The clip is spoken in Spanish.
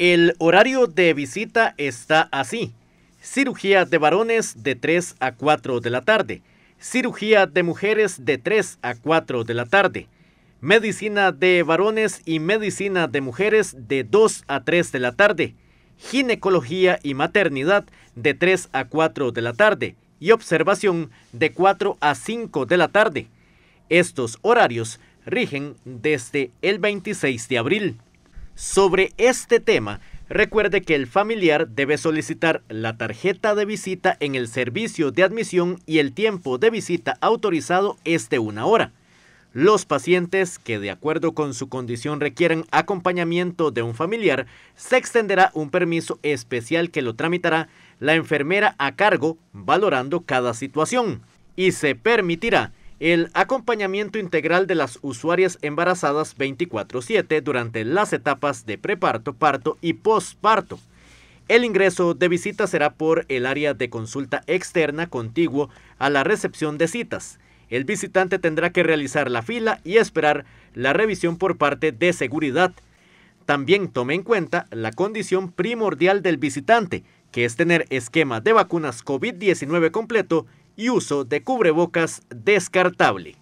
El horario de visita está así. Cirugía de varones de 3 a 4 de la tarde. Cirugía de mujeres de 3 a 4 de la tarde. Medicina de varones y medicina de mujeres de 2 a 3 de la tarde. Ginecología y maternidad de 3 a 4 de la tarde. Y observación de 4 a 5 de la tarde. Estos horarios rigen desde el 26 de abril. Sobre este tema, recuerde que el familiar debe solicitar la tarjeta de visita en el servicio de admisión y el tiempo de visita autorizado es de una hora. Los pacientes que de acuerdo con su condición requieran acompañamiento de un familiar, se extenderá un permiso especial que lo tramitará la enfermera a cargo, valorando cada situación, y se permitirá el acompañamiento integral de las usuarias embarazadas 24/7 durante las etapas de preparto, parto y posparto. El ingreso de visita será por el área de consulta externa contiguo a la recepción de citas. El visitante tendrá que realizar la fila y esperar la revisión por parte de seguridad. También tome en cuenta la condición primordial del visitante, que es tener esquema de vacunas COVID-19 completo y uso de cubrebocas descartable.